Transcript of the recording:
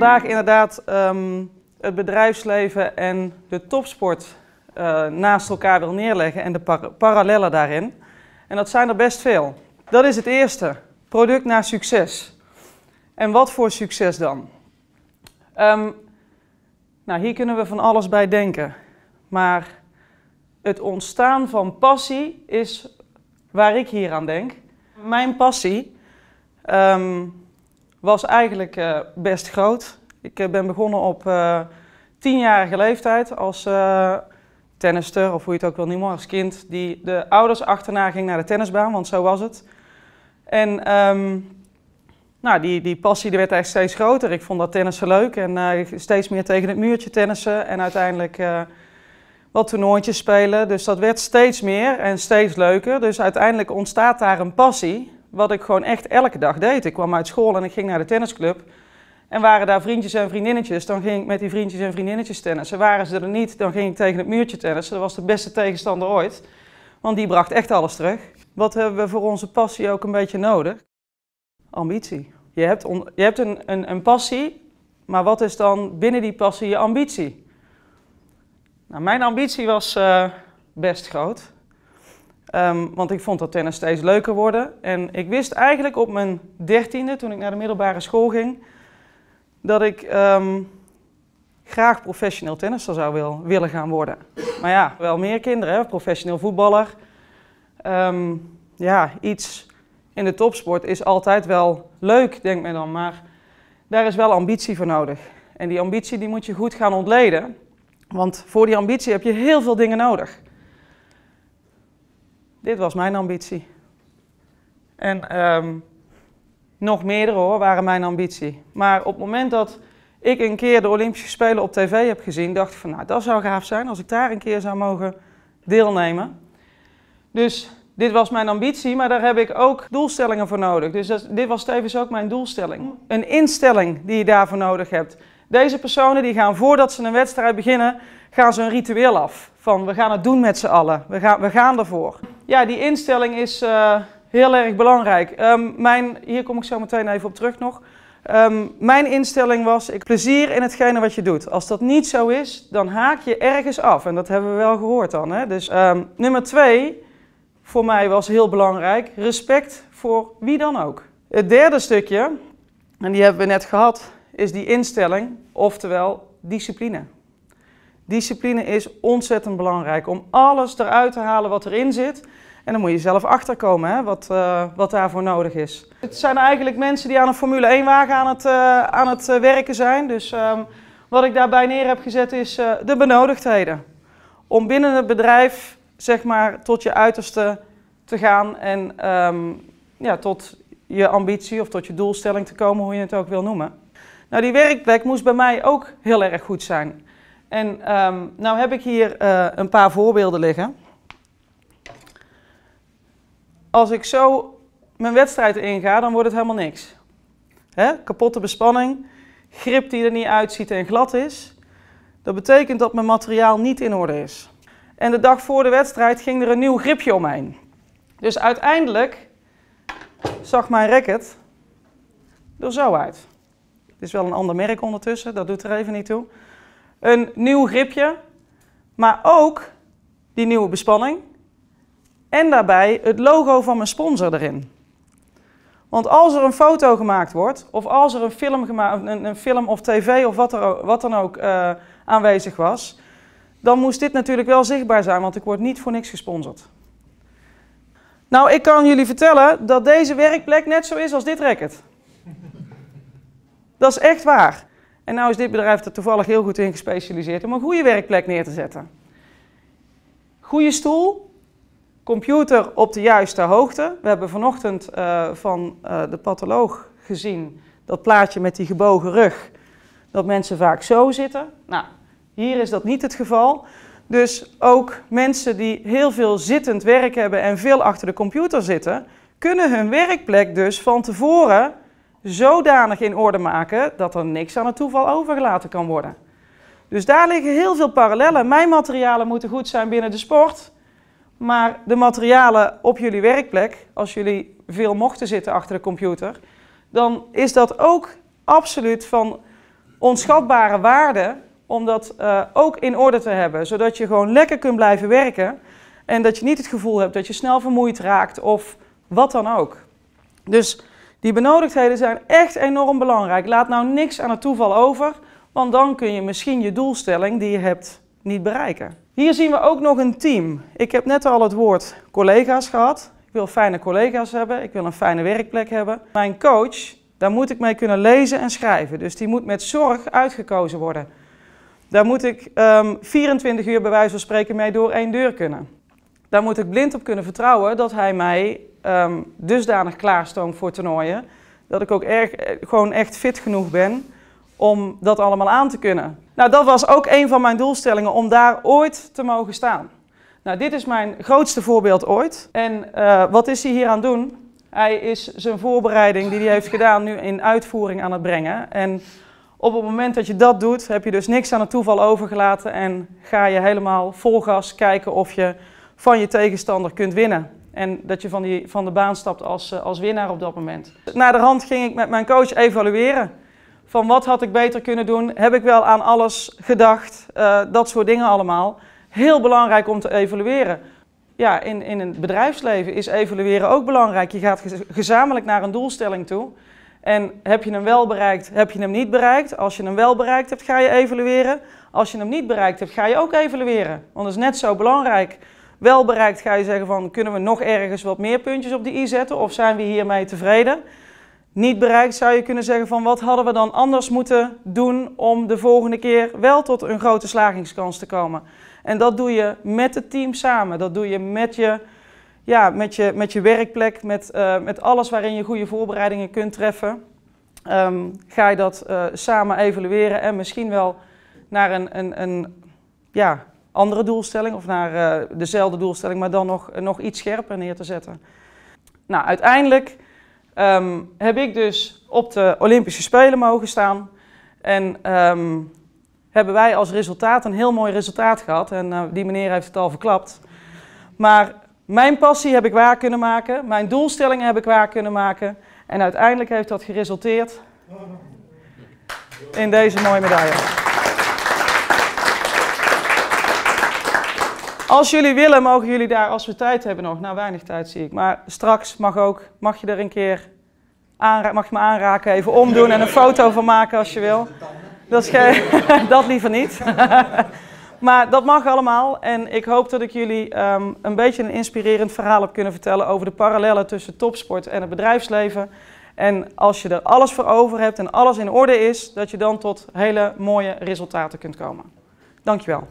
vandaag inderdaad ehm, het bedrijfsleven en de topsport eh, naast elkaar wil neerleggen en de parallellen daarin. En dat zijn er best veel. Dat is het eerste. Product naar succes. En wat voor succes dan? Ehm, nou, hier kunnen we van alles bij denken. Maar het ontstaan van passie is waar ik hier aan denk. Mijn passie um, was eigenlijk eh, best groot. Ik eh, ben begonnen op eh, tienjarige leeftijd als tennister, of hoe je het ook wil noemen, als kind die de ouders achterna ging naar de tennisbaan, want zo was het. En ehm, nou, die, die passie die werd echt steeds groter. Ik vond dat tennissen leuk en steeds meer tegen het muurtje tennissen en uiteindelijk wat toernooitjes spelen. Dus dat werd steeds meer en steeds leuker. Dus uiteindelijk ontstaat daar een passie wat ik gewoon echt elke dag deed. Ik kwam uit school en ik ging naar de tennisclub. En waren daar vriendjes en vriendinnetjes, dan ging ik met die vriendjes en vriendinnetjes tennissen. Waren ze er niet, dan ging ik tegen het muurtje tennissen. Dat was de beste tegenstander ooit, want die bracht echt alles terug. Wat hebben we voor onze passie ook een beetje nodig? Ambitie. Je hebt, je hebt een, een, een passie, maar wat is dan binnen die passie je ambitie? Nou, mijn ambitie was eh, best groot. Ehm, want ik vond dat tennis steeds leuker worden. En ik wist eigenlijk op mijn dertiende, toen ik naar de middelbare school ging, dat ik ehm, graag professioneel tennisser zou wil, willen gaan worden. Maar ja, wel meer kinderen, hè? professioneel voetballer. Ehm, ja, iets in de topsport is altijd wel leuk, denk men dan. Maar daar is wel ambitie voor nodig. En die ambitie die moet je goed gaan ontleden. Want voor die ambitie heb je heel veel dingen nodig. Dit was mijn ambitie. En ehm, nog meerdere hoor, waren mijn ambitie. Maar op het moment dat ik een keer de Olympische Spelen op tv heb gezien, dacht ik van nou, dat zou gaaf zijn als ik daar een keer zou mogen deelnemen. Dus dit was mijn ambitie, maar daar heb ik ook doelstellingen voor nodig. Dus dit was tevens ook mijn doelstelling. Een instelling die je daarvoor nodig hebt. Deze personen die gaan voordat ze een wedstrijd beginnen, gaan ze een ritueel af. Van we gaan het doen met z'n allen, we gaan, we gaan ervoor ja, die instelling is eh, heel erg belangrijk. Ehm, mijn, hier kom ik zo meteen even op terug nog. Ehm, mijn instelling was ik, plezier in hetgene wat je doet. Als dat niet zo is, dan haak je ergens af. En dat hebben we wel gehoord dan. Hè? Dus ehm, nummer twee, voor mij was heel belangrijk, respect voor wie dan ook. Het derde stukje, en die hebben we net gehad, is die instelling, oftewel discipline. Discipline is ontzettend belangrijk om alles eruit te halen wat erin zit. En dan moet je zelf achterkomen hè, wat, eh, wat daarvoor nodig is. Het zijn eigenlijk mensen die aan een Formule 1 wagen aan het, eh, aan het eh, werken zijn. Dus ehm, wat ik daarbij neer heb gezet is de benodigdheden. Om binnen het bedrijf zeg maar tot je uiterste te gaan en ehm, ja, tot je ambitie of tot je doelstelling te komen, hoe je het ook wil noemen. Nou, die werkplek moest bij mij ook heel erg goed zijn. En um, nou heb ik hier eh, een paar voorbeelden liggen. Als ik zo mijn wedstrijd inga, dan wordt het helemaal niks. Hè? Kapotte bespanning, grip die er niet uitziet en glad is. Dat betekent dat mijn materiaal niet in orde is. En de dag voor de wedstrijd ging er een nieuw gripje omheen. Dus uiteindelijk zag mijn racket er zo uit. Het is wel een ander merk ondertussen, dat doet er even niet toe een nieuw gripje, maar ook die nieuwe bespanning. En daarbij het logo van mijn sponsor erin. Want als er een foto gemaakt wordt, of als er een film, gemaakt, een, een film of tv of wat, er, wat dan ook eh, aanwezig was, dan moest dit natuurlijk wel zichtbaar zijn, want ik word niet voor niks gesponsord. Nou, ik kan jullie vertellen dat deze werkplek net zo is als dit racket. Dat is echt waar. En nou is dit bedrijf er toevallig heel goed in gespecialiseerd om een goede werkplek neer te zetten. Goede stoel, computer op de juiste hoogte. We hebben vanochtend eh, van eh, de patholoog gezien dat plaatje met die gebogen rug, dat mensen vaak zo zitten. Nou, hier is dat niet het geval. Dus ook mensen die heel veel zittend werk hebben en veel achter de computer zitten, kunnen hun werkplek dus van tevoren zodanig in orde maken dat er niks aan het toeval overgelaten kan worden. Dus daar liggen heel veel parallellen. Mijn materialen moeten goed zijn binnen de sport, maar de materialen op jullie werkplek, als jullie veel mochten zitten achter de computer, dan is dat ook absoluut van onschatbare waarde om dat eh, ook in orde te hebben, zodat je gewoon lekker kunt blijven werken en dat je niet het gevoel hebt dat je snel vermoeid raakt of wat dan ook. Dus die benodigdheden zijn echt enorm belangrijk. Laat nou niks aan het toeval over, want dan kun je misschien je doelstelling die je hebt niet bereiken. Hier zien we ook nog een team. Ik heb net al het woord collega's gehad. Ik wil fijne collega's hebben, ik wil een fijne werkplek hebben. Mijn coach, daar moet ik mee kunnen lezen en schrijven. Dus die moet met zorg uitgekozen worden. Daar moet ik 24 ehm, uur bij wijze van spreken mee door één deur kunnen. Daar moet ik blind op kunnen vertrouwen dat hij mij ehm, dusdanig klaarstoomt voor toernooien. Dat ik ook erg, eh, gewoon echt fit genoeg ben om dat allemaal aan te kunnen. Nou, dat was ook een van mijn doelstellingen, om daar ooit te mogen staan. Nou, dit is mijn grootste voorbeeld ooit. En eh, wat is hij hier aan het doen? Hij is zijn voorbereiding die hij heeft gedaan nu in uitvoering aan het brengen. En op het moment dat je dat doet, heb je dus niks aan het toeval overgelaten en ga je helemaal vol gas kijken of je van je tegenstander kunt winnen. En dat je van, die, van de baan stapt als, eh, als winnaar op dat moment. Na de hand ging ik met mijn coach evalueren. Van wat had ik beter kunnen doen? Heb ik wel aan alles gedacht? Eh, dat soort dingen allemaal. Heel belangrijk om te evalueren. Ja, in, in het bedrijfsleven is evalueren ook belangrijk. Je gaat gezamenlijk naar een doelstelling toe. En heb je hem wel bereikt, heb je hem niet bereikt? Als je hem wel bereikt hebt, ga je evalueren. Als je hem niet bereikt hebt, ga je ook evalueren. Want dat is net zo belangrijk wel bereikt, ga je zeggen van kunnen we nog ergens wat meer puntjes op de i zetten of zijn we hiermee tevreden? Niet bereikt zou je kunnen zeggen van wat hadden we dan anders moeten doen om de volgende keer wel tot een grote slagingskans te komen. En dat doe je met het team samen, dat doe je met je, ja, met je, met je werkplek, met, eh, met alles waarin je goede voorbereidingen kunt treffen. Ehm, ga je dat eh, samen evalueren en misschien wel naar een, een, een ja, andere doelstelling of naar eh, dezelfde doelstelling, maar dan nog, nog iets scherper neer te zetten. Nou, uiteindelijk ehm, heb ik dus op de Olympische Spelen mogen staan. En ehm, hebben wij als resultaat een heel mooi resultaat gehad. En eh, die meneer heeft het al verklapt. Maar mijn passie heb ik waar kunnen maken. Mijn doelstellingen heb ik waar kunnen maken. En uiteindelijk heeft dat geresulteerd in deze mooie medaille. Als jullie willen, mogen jullie daar, als we tijd hebben nog, nou weinig tijd zie ik, maar straks mag ook, mag je er een keer, mag je me aanraken, even omdoen en een foto van maken als je wil. Dat, dat liever niet. maar dat mag allemaal en ik hoop dat ik jullie ehm, een beetje een inspirerend verhaal heb kunnen vertellen over de parallellen tussen topsport en het bedrijfsleven. En als je er alles voor over hebt en alles in orde is, dat je dan tot hele mooie resultaten kunt komen. Dankjewel.